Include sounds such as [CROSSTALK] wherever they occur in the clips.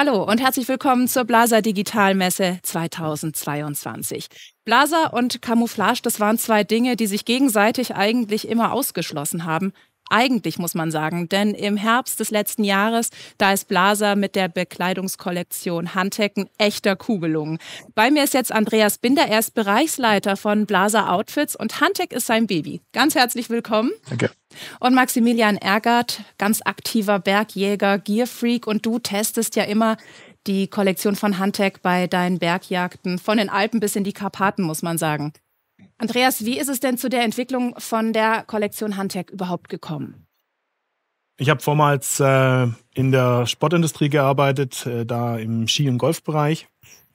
Hallo und herzlich willkommen zur Blaser Digitalmesse 2022. Blaser und Camouflage, das waren zwei Dinge, die sich gegenseitig eigentlich immer ausgeschlossen haben eigentlich, muss man sagen. Denn im Herbst des letzten Jahres, da ist Blaser mit der Bekleidungskollektion Handhecken echter Kugelung. Bei mir ist jetzt Andreas Binder, er ist Bereichsleiter von Blaser Outfits und Handheck ist sein Baby. Ganz herzlich willkommen. Danke. Und Maximilian Ergert, ganz aktiver Bergjäger, Gearfreak und du testest ja immer die Kollektion von Handtech bei deinen Bergjagden, von den Alpen bis in die Karpaten, muss man sagen. Andreas, wie ist es denn zu der Entwicklung von der Kollektion Handtech überhaupt gekommen? Ich habe vormals äh, in der Sportindustrie gearbeitet, äh, da im Ski- und Golfbereich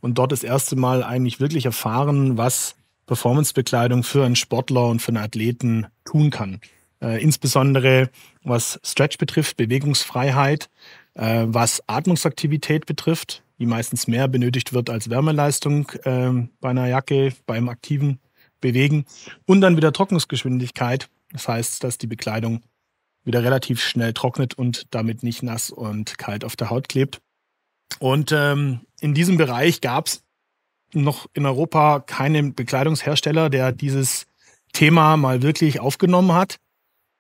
und dort das erste Mal eigentlich wirklich erfahren, was Performancebekleidung für einen Sportler und für einen Athleten tun kann. Äh, insbesondere was Stretch betrifft, Bewegungsfreiheit, äh, was Atmungsaktivität betrifft, die meistens mehr benötigt wird als Wärmeleistung äh, bei einer Jacke, beim aktiven bewegen und dann wieder Trocknungsgeschwindigkeit. Das heißt, dass die Bekleidung wieder relativ schnell trocknet und damit nicht nass und kalt auf der Haut klebt. Und ähm, in diesem Bereich gab es noch in Europa keinen Bekleidungshersteller, der dieses Thema mal wirklich aufgenommen hat.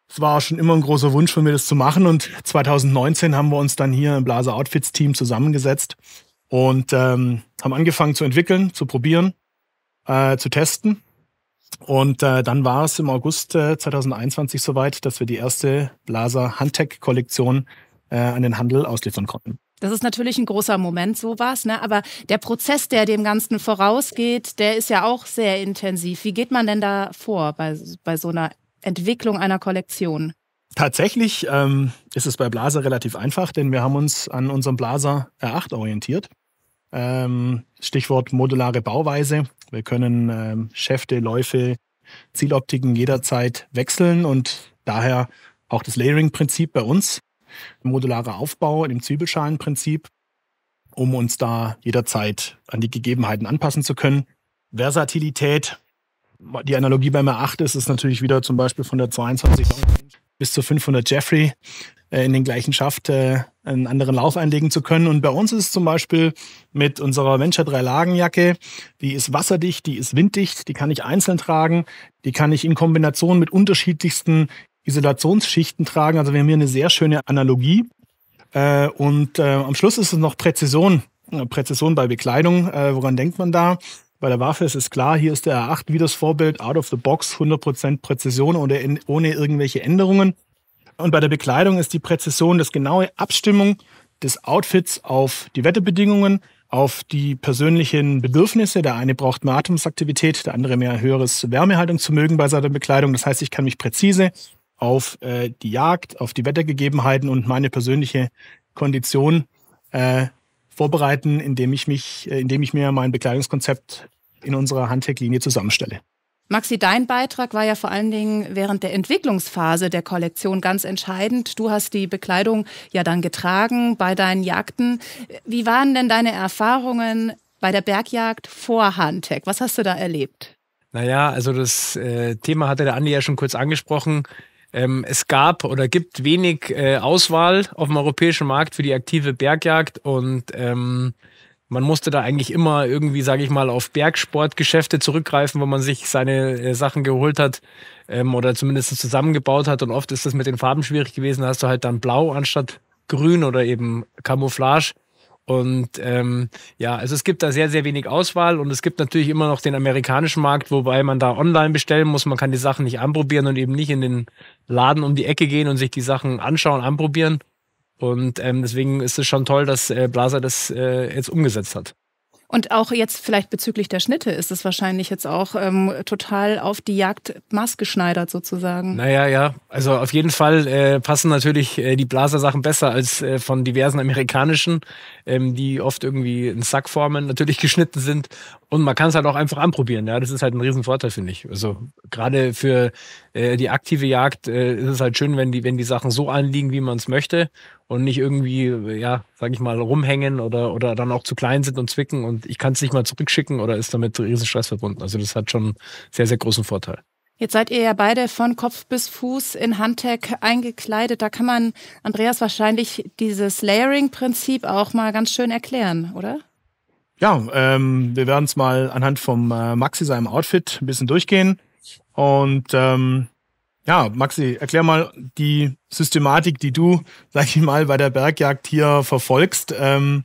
Es war schon immer ein großer Wunsch von mir, das zu machen. Und 2019 haben wir uns dann hier im Blase Outfits Team zusammengesetzt und ähm, haben angefangen zu entwickeln, zu probieren, äh, zu testen und äh, dann war es im August äh, 2021 soweit, dass wir die erste Blaser Handtech-Kollektion äh, an den Handel ausliefern konnten. Das ist natürlich ein großer Moment, sowas, ne? aber der Prozess, der dem Ganzen vorausgeht, der ist ja auch sehr intensiv. Wie geht man denn da vor bei, bei so einer Entwicklung einer Kollektion? Tatsächlich ähm, ist es bei Blaser relativ einfach, denn wir haben uns an unserem Blaser R8 orientiert. Ähm, Stichwort modulare Bauweise. Wir können ähm, Schäfte, Läufe, Zieloptiken jederzeit wechseln und daher auch das Layering-Prinzip bei uns. Modularer Aufbau im Zwiebelschalenprinzip, um uns da jederzeit an die Gegebenheiten anpassen zu können. Versatilität, die Analogie beim R8 ist, ist natürlich wieder zum Beispiel von der 22 bis zu 500 Jeffrey äh, in den gleichen Schaft äh, einen anderen Lauf einlegen zu können. Und bei uns ist es zum Beispiel mit unserer Venture 3 Lagenjacke, die ist wasserdicht, die ist winddicht, die kann ich einzeln tragen, die kann ich in Kombination mit unterschiedlichsten Isolationsschichten tragen. Also wir haben hier eine sehr schöne Analogie. Äh, und am Schluss ist es noch Präzision. Präzision bei Bekleidung, woran denkt man da? Bei der Waffe ist es klar, hier ist der R8 wie das Vorbild, out of the box, 100% Präzision oder ohne irgendwelche Änderungen. Und bei der Bekleidung ist die Präzision das genaue Abstimmung des Outfits auf die Wetterbedingungen, auf die persönlichen Bedürfnisse. Der eine braucht mehr Atemsaktivität, der andere mehr höheres Wärmehaltungsvermögen bei seiner Bekleidung. Das heißt, ich kann mich präzise auf äh, die Jagd, auf die Wettergegebenheiten und meine persönliche Kondition äh, vorbereiten, indem ich mich, äh, indem ich mir mein Bekleidungskonzept in unserer Handtech-Linie zusammenstelle. Maxi, dein Beitrag war ja vor allen Dingen während der Entwicklungsphase der Kollektion ganz entscheidend. Du hast die Bekleidung ja dann getragen bei deinen Jagden. Wie waren denn deine Erfahrungen bei der Bergjagd vor Handtech? Was hast du da erlebt? Naja, also das äh, Thema hatte der Andi ja schon kurz angesprochen. Ähm, es gab oder gibt wenig äh, Auswahl auf dem europäischen Markt für die aktive Bergjagd und ähm, man musste da eigentlich immer irgendwie, sage ich mal, auf Bergsportgeschäfte zurückgreifen, wo man sich seine äh, Sachen geholt hat ähm, oder zumindest zusammengebaut hat. Und oft ist das mit den Farben schwierig gewesen. Da hast du halt dann blau anstatt grün oder eben Camouflage. Und ähm, ja, also es gibt da sehr, sehr wenig Auswahl und es gibt natürlich immer noch den amerikanischen Markt, wobei man da online bestellen muss. Man kann die Sachen nicht anprobieren und eben nicht in den Laden um die Ecke gehen und sich die Sachen anschauen, anprobieren. Und ähm, deswegen ist es schon toll, dass äh, Blaser das äh, jetzt umgesetzt hat. Und auch jetzt vielleicht bezüglich der Schnitte ist es wahrscheinlich jetzt auch ähm, total auf die Jagd maßgeschneidert sozusagen. Naja, ja. Also auf jeden Fall äh, passen natürlich äh, die Blasersachen besser als äh, von diversen amerikanischen, ähm, die oft irgendwie in Sackformen natürlich geschnitten sind. Und man kann es halt auch einfach anprobieren. Ja, das ist halt ein Riesenvorteil, finde ich. Also gerade für äh, die aktive Jagd äh, ist es halt schön, wenn die, wenn die Sachen so anliegen, wie man es möchte und nicht irgendwie, ja, sag ich mal, rumhängen oder, oder dann auch zu klein sind und zwicken und ich kann es nicht mal zurückschicken oder ist damit riesen Stress verbunden. Also das hat schon sehr, sehr großen Vorteil. Jetzt seid ihr ja beide von Kopf bis Fuß in Handtech eingekleidet. Da kann man, Andreas, wahrscheinlich dieses Layering-Prinzip auch mal ganz schön erklären, oder? Ja, ähm, wir werden es mal anhand vom äh, Maxi seinem Outfit ein bisschen durchgehen. Und ähm, ja, Maxi, erklär mal die Systematik, die du, sag ich mal, bei der Bergjagd hier verfolgst. Ähm,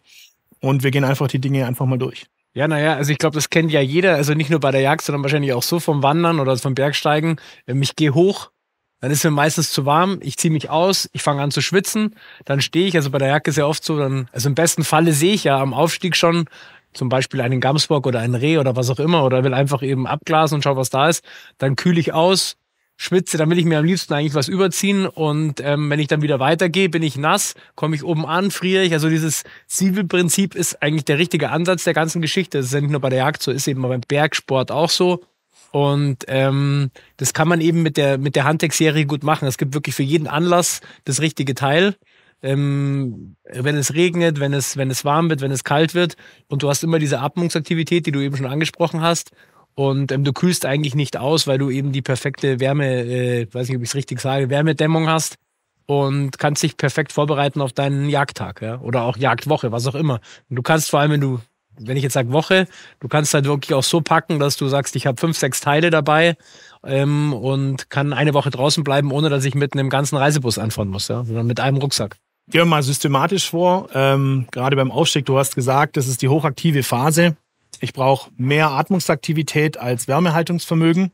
und wir gehen einfach die Dinge einfach mal durch. Ja, naja, also ich glaube, das kennt ja jeder, also nicht nur bei der Jagd, sondern wahrscheinlich auch so vom Wandern oder vom Bergsteigen. Ähm, ich gehe hoch, dann ist mir meistens zu warm, ich ziehe mich aus, ich fange an zu schwitzen, dann stehe ich, also bei der Jagd ist ja oft so, dann, also im besten Falle sehe ich ja am Aufstieg schon zum Beispiel einen Gamsbock oder einen Reh oder was auch immer oder will einfach eben abglasen und schau, was da ist. Dann kühle ich aus, schwitze, dann will ich mir am liebsten eigentlich was überziehen. Und ähm, wenn ich dann wieder weitergehe, bin ich nass, komme ich oben an, friere ich. Also dieses Siebelprinzip ist eigentlich der richtige Ansatz der ganzen Geschichte. Das ist ja nicht nur bei der Jagd so, ist eben beim Bergsport auch so. Und ähm, das kann man eben mit der, mit der Handtech-Serie gut machen. Es gibt wirklich für jeden Anlass das richtige Teil. Ähm, wenn es regnet, wenn es, wenn es warm wird, wenn es kalt wird. Und du hast immer diese Atmungsaktivität, die du eben schon angesprochen hast. Und ähm, du kühlst eigentlich nicht aus, weil du eben die perfekte Wärme, äh, weiß nicht, ob ich es richtig sage, Wärmedämmung hast und kannst dich perfekt vorbereiten auf deinen Jagdtag ja? oder auch Jagdwoche, was auch immer. Und du kannst vor allem, wenn du, wenn ich jetzt sage Woche, du kannst halt wirklich auch so packen, dass du sagst, ich habe fünf, sechs Teile dabei ähm, und kann eine Woche draußen bleiben, ohne dass ich mit einem ganzen Reisebus anfahren muss, ja? sondern mit einem Rucksack. Gehen wir mal systematisch vor, ähm, gerade beim Aufstieg. Du hast gesagt, das ist die hochaktive Phase. Ich brauche mehr Atmungsaktivität als Wärmehaltungsvermögen.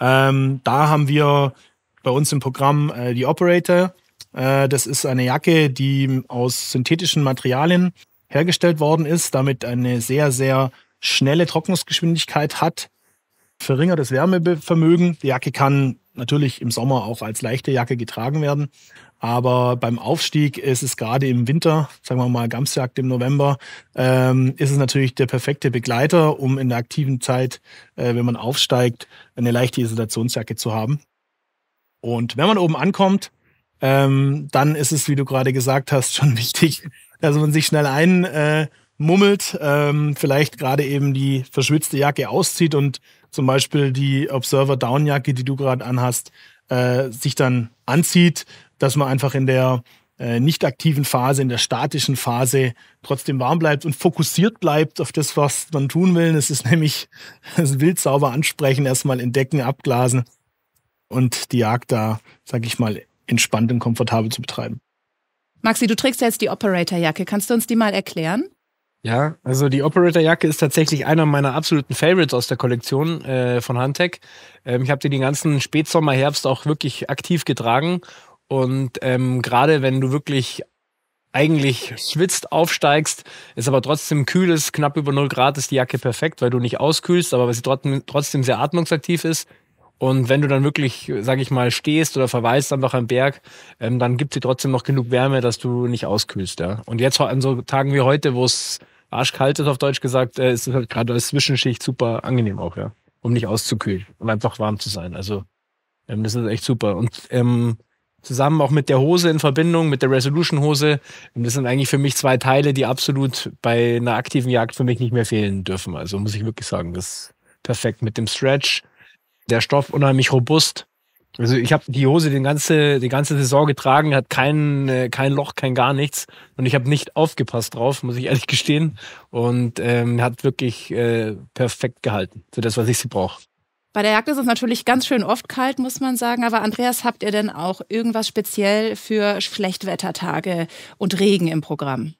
Ähm, da haben wir bei uns im Programm äh, die Operator. Äh, das ist eine Jacke, die aus synthetischen Materialien hergestellt worden ist, damit eine sehr, sehr schnelle Trocknungsgeschwindigkeit hat, verringertes Wärmevermögen. Die Jacke kann natürlich im Sommer auch als leichte Jacke getragen werden. Aber beim Aufstieg ist es gerade im Winter, sagen wir mal Gamsjagd im November, ähm, ist es natürlich der perfekte Begleiter, um in der aktiven Zeit, äh, wenn man aufsteigt, eine leichte Isolationsjacke zu haben. Und wenn man oben ankommt, ähm, dann ist es, wie du gerade gesagt hast, schon [LAUGHS] wichtig, dass man sich schnell einmummelt, äh, ähm, vielleicht gerade eben die verschwitzte Jacke auszieht und zum Beispiel die Observer Down Jacke, die du gerade anhast, äh, sich dann anzieht, dass man einfach in der äh, nicht aktiven Phase, in der statischen Phase trotzdem warm bleibt und fokussiert bleibt auf das, was man tun will. Es ist nämlich [LAUGHS] das wild sauber ansprechen, erstmal entdecken, abglasen und die Jagd da, sag ich mal, entspannt und komfortabel zu betreiben. Maxi, du trägst ja jetzt die Operatorjacke. Kannst du uns die mal erklären? Ja, also die Operator-Jacke ist tatsächlich einer meiner absoluten Favorites aus der Kollektion äh, von Handtech. Ähm, ich habe die den ganzen Spätsommer, Herbst auch wirklich aktiv getragen. Und ähm, gerade wenn du wirklich eigentlich schwitzt, aufsteigst, ist aber trotzdem kühl ist, knapp über 0 Grad ist die Jacke perfekt, weil du nicht auskühlst, aber weil sie trotzdem sehr atmungsaktiv ist. Und wenn du dann wirklich, sag ich mal, stehst oder verweist einfach am Berg, ähm, dann gibt sie trotzdem noch genug Wärme, dass du nicht auskühlst. Ja? Und jetzt an so Tagen wie heute, wo es arschkalt ist, auf Deutsch gesagt, äh, ist halt gerade als Zwischenschicht super angenehm auch, ja. Um nicht auszukühlen und einfach warm zu sein. Also, ähm, das ist echt super. Und ähm, zusammen auch mit der Hose in Verbindung, mit der Resolution-Hose, ähm, das sind eigentlich für mich zwei Teile, die absolut bei einer aktiven Jagd für mich nicht mehr fehlen dürfen. Also muss ich wirklich sagen, das ist perfekt mit dem Stretch. Der Stoff unheimlich robust, also ich habe die Hose die ganze, die ganze Saison getragen, hat kein, äh, kein Loch, kein gar nichts. Und ich habe nicht aufgepasst drauf, muss ich ehrlich [LAUGHS] gestehen. Und ähm, hat wirklich äh, perfekt gehalten für das, was ich sie brauche. Bei der Jagd ist es natürlich ganz schön oft kalt, muss man sagen. Aber Andreas, habt ihr denn auch irgendwas speziell für Schlechtwettertage und Regen im Programm?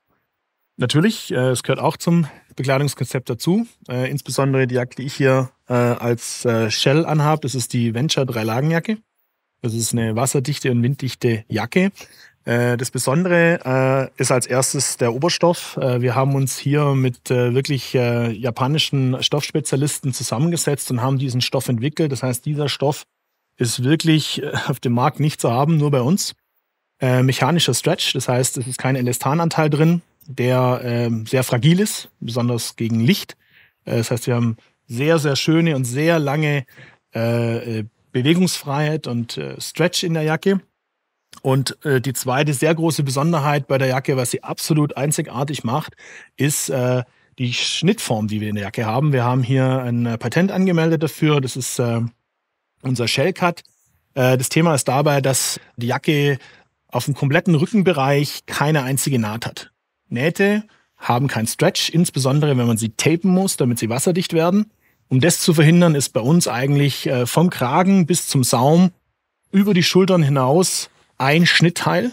Natürlich, äh, es gehört auch zum Bekleidungskonzept dazu. Äh, insbesondere die Jacke, die ich hier äh, als äh, Shell anhabe, das ist die Venture Dreilagenjacke. Das ist eine wasserdichte und winddichte Jacke. Äh, das Besondere äh, ist als erstes der Oberstoff. Wir haben uns hier mit wirklich japanischen Stoffspezialisten zusammengesetzt und haben diesen Stoff entwickelt. Das heißt, dieser Stoff ist wirklich auf dem Markt nicht zu haben, nur bei uns. Mechanischer Stretch, das heißt, es ist kein Elastananteil drin der ähm, sehr fragil ist, besonders gegen Licht. Äh, das heißt, wir haben sehr, sehr schöne und sehr lange äh, äh, Bewegungsfreiheit und äh, Stretch in der Jacke. Und äh, die zweite sehr große Besonderheit bei der Jacke, was sie absolut einzigartig macht, ist äh, die Schnittform, die wir in der Jacke haben. Wir haben hier ein äh, Patent angemeldet dafür. Das ist äh, unser Shellcut. Äh, das Thema ist dabei, dass die Jacke auf dem kompletten Rückenbereich keine einzige Naht hat. Nähte haben keinen Stretch, insbesondere wenn man sie tapen muss, damit sie wasserdicht werden. Um das zu verhindern, ist bei uns eigentlich äh, vom Kragen bis zum Saum über die Schultern hinaus ein Schnittteil.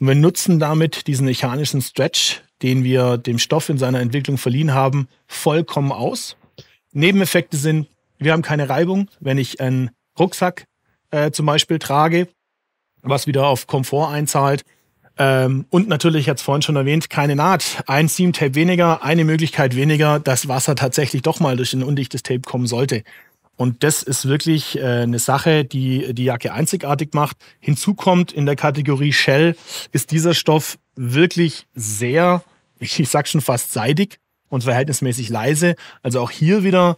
Und wir nutzen damit diesen mechanischen Stretch, den wir dem Stoff in seiner Entwicklung verliehen haben, vollkommen aus. Nebeneffekte sind, wir haben keine Reibung, wenn ich einen Rucksack äh, zum Beispiel trage, was wieder auf Komfort einzahlt. Ähm, und natürlich, ich hatte vorhin schon erwähnt, keine Naht. Ein Seam-Tape weniger, eine Möglichkeit weniger, dass Wasser tatsächlich doch mal durch ein undichtes Tape kommen sollte. Und das ist wirklich äh, eine Sache, die die Jacke einzigartig macht. Hinzu kommt in der Kategorie Shell ist dieser Stoff wirklich sehr, ich, sag schon fast seidig und verhältnismäßig leise. Also auch hier wieder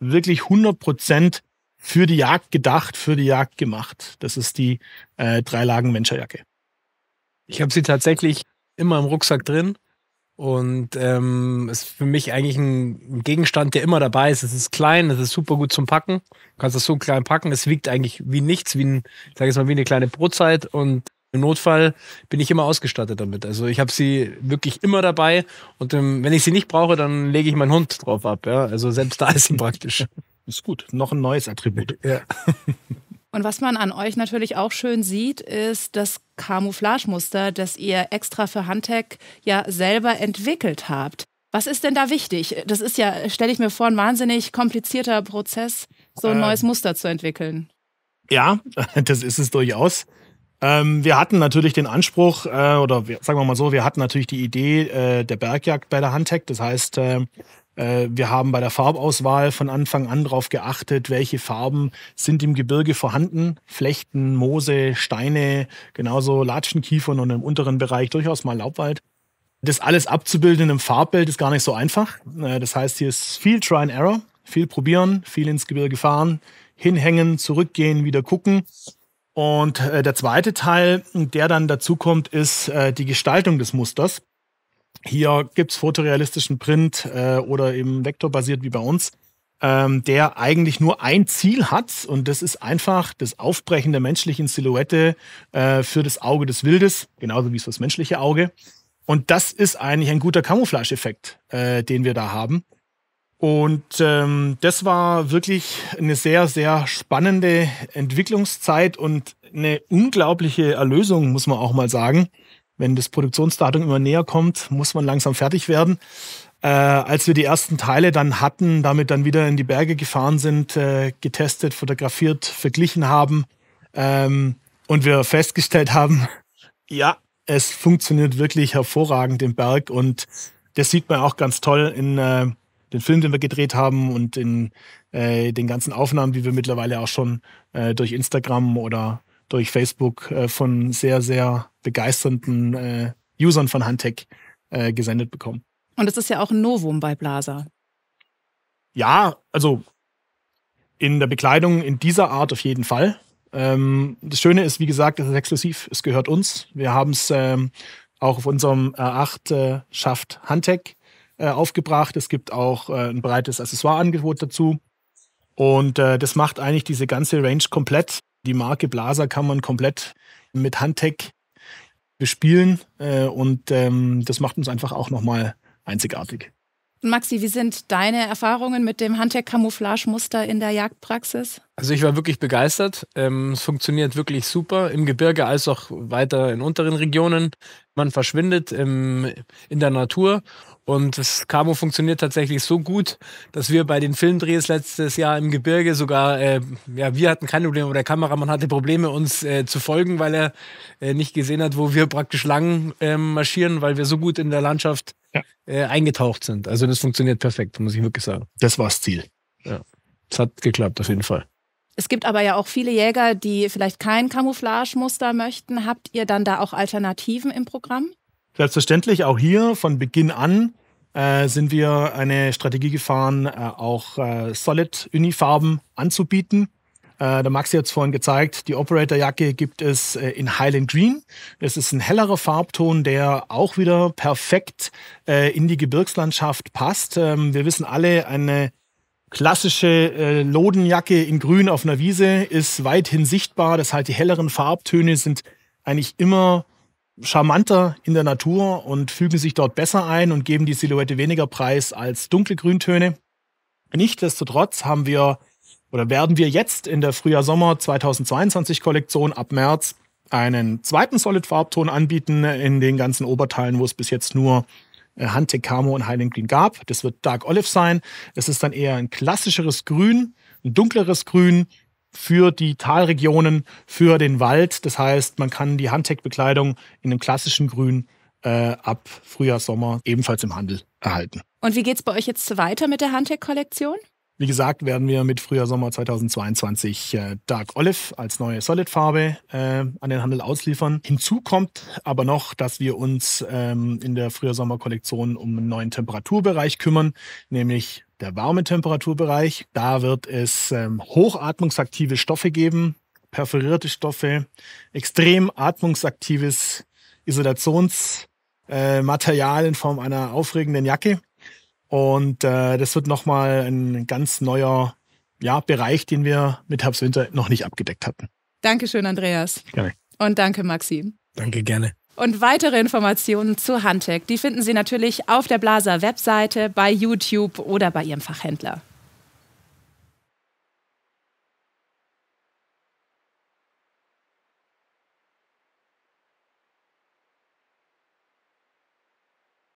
wirklich 100 Prozent für die Jagd gedacht, für die Jagd gemacht. Das ist die äh, dreilagen menscherjacke ich habe sie tatsächlich immer im Rucksack drin und ähm, ist für mich eigentlich ein Gegenstand, der immer dabei ist. Es ist klein, es ist super gut zum Packen. Du kannst das so klein packen. Es wiegt eigentlich wie nichts, wie ein, ich mal, wie eine kleine Brotzeit und im Notfall bin ich immer ausgestattet damit. Also ich habe sie wirklich immer dabei und ähm, wenn ich sie nicht brauche, dann lege ich meinen Hund drauf ab. Ja? Also selbst da ist sie praktisch. [LAUGHS] Ist gut. Noch ein neues Attribut. Ja. [LAUGHS] Und was man an euch natürlich auch schön sieht, ist das Camouflagemuster, das ihr extra für Handtech ja selber entwickelt habt. Was ist denn da wichtig? Das ist ja, stelle ich mir vor, ein wahnsinnig komplizierter Prozess, so ein äh, neues Muster zu entwickeln. Ja, [LAUGHS] das ist es durchaus. Ähm, wir hatten natürlich den Anspruch, äh, oder wir, sagen wir mal so, wir hatten natürlich die Idee äh, der Bergjagd bei der Handtech. Das heißt, ähm, äh, wir haben bei der Farbauswahl von Anfang an darauf geachtet, welche Farben sind im Gebirge vorhanden. Flechten, Moose, Steine, genauso Latschenkiefern und im unteren Bereich durchaus mal Laubwald. Das alles abzubilden in einem Farbbild ist gar nicht so einfach. Äh, das heißt, hier ist viel Try and Error, viel probieren, viel ins Gebirge fahren, hinhängen, zurückgehen, wieder gucken. Und äh, der zweite Teil, der dann dazu kommt, ist die Gestaltung des Musters. Hier gibt es fotorealistischen Print äh, oder eben vektorbasiert wie bei uns, ähm, der eigentlich nur ein Ziel hat und das ist einfach das Aufbrechen der menschlichen Silhouette äh, für das Auge des Wildes, genauso wie es für das menschliche Auge. Und das ist eigentlich ein guter Camouflage-Effekt, äh, den wir da haben. Und ähm, das war wirklich eine sehr, sehr spannende Entwicklungszeit und eine unglaubliche Erlösung, muss man auch mal sagen wenn das Produktionsdatum immer näher kommt, muss man langsam fertig werden. Äh, als wir die ersten Teile dann hatten, damit dann wieder in die Berge gefahren sind, äh, getestet, fotografiert, verglichen haben ähm, und wir festgestellt haben, ja, es funktioniert wirklich hervorragend im Berg und das sieht man auch ganz toll in äh, den Film, den wir gedreht haben und in äh, den ganzen Aufnahmen, die wir mittlerweile auch schon äh, durch Instagram oder durch Facebook äh, von sehr, sehr begeisternden äh, Usern von Handtech äh, gesendet bekommen. Und es ist ja auch ein Novum bei Blaser. Ja, also in der Bekleidung in dieser Art auf jeden Fall. Ähm, das Schöne ist, wie gesagt, es ist exklusiv. Es gehört uns. Wir haben es ähm, auch auf unserem R8 äh, Schaft Handtech äh, aufgebracht. Es gibt auch äh, ein breites Accessoire-Angebot dazu. Und äh, das macht eigentlich diese ganze Range komplett. Die Marke Blaser kann man komplett mit Handtech bespielen. Äh, und ähm, das macht uns einfach auch nochmal einzigartig. Maxi, wie sind deine Erfahrungen mit dem Handtech-Camouflage-Muster in der Jagdpraxis? Also ich war wirklich begeistert. Ähm, es funktioniert wirklich super im Gebirge als auch weiter in unteren Regionen. Man verschwindet ähm, in der Natur und das Camo funktioniert tatsächlich so gut, dass wir bei den Filmdrehs letztes Jahr im Gebirge sogar, äh, ja, wir hatten keine Probleme, oder der Kameramann hatte Probleme, uns äh, zu folgen, weil er äh, nicht gesehen hat, wo wir praktisch lang ähm, marschieren, weil wir so gut in der Landschaft ja. Äh, eingetaucht sind. Also das funktioniert perfekt, muss ich wirklich sagen. Das war das Ziel. Ja. Es hat geklappt, auf jeden Fall. Es gibt aber ja auch viele Jäger, die vielleicht kein Camouflage-Muster möchten. Habt ihr dann da auch Alternativen im Programm? Selbstverständlich, auch hier von Beginn an äh, sind wir eine Strategie gefahren, äh, auch äh, Solid-Uni-Farben anzubieten. Äh, der Maxi hat es vorhin gezeigt, die Operator-Jacke gibt es äh, in Highland Green. Das ist ein hellerer Farbton, der auch wieder perfekt äh, in die Gebirgslandschaft passt. Ähm, wir wissen alle, eine klassische äh, Lodenjacke in Grün auf einer Wiese ist weithin sichtbar. Das heißt, die helleren Farbtöne sind eigentlich immer charmanter in der Natur und fügen sich dort besser ein und geben die Silhouette weniger preis als dunkle Grüntöne. Nichtsdestotrotz haben wir oder werden wir jetzt in der Frühjahr-Sommer 2022 Kollektion ab März einen zweiten Solid-Farbton anbieten in den ganzen Oberteilen, wo es bis jetzt nur äh, Hante Camo und Highland Green gab. Das wird Dark Olive sein. Es ist dann eher ein klassischeres Grün, ein dunkleres Grün, für die Talregionen, für den Wald. Das heißt, man kann die Handtech-Bekleidung in einem klassischen Grün äh, ab Frühjahr, Sommer ebenfalls im Handel erhalten. Und wie geht es bei euch jetzt weiter mit der Handtech-Kollektion? Wie gesagt, werden wir mit Frühjahr, Sommer 2022 äh, Dark Olive als neue Solid-Farbe äh, an den Handel ausliefern. Hinzu kommt aber noch, dass wir uns ähm, in der Frühjahr-Sommer-Kollektion um einen neuen Temperaturbereich kümmern, nämlich der warme Temperaturbereich. Da wird es ähm, hochatmungsaktive Stoffe geben, perforierte Stoffe, extrem atmungsaktives Isolationsmaterial äh, in Form einer aufregenden Jacke. Und äh, das wird nochmal ein ganz neuer ja, Bereich, den wir mit Herbst-Winter noch nicht abgedeckt hatten. Dankeschön, Andreas. Gerne. Und danke, Maxim. Danke, gerne. Und weitere Informationen zu Hantec, die finden Sie natürlich auf der Blaser Webseite, bei YouTube oder bei Ihrem Fachhändler.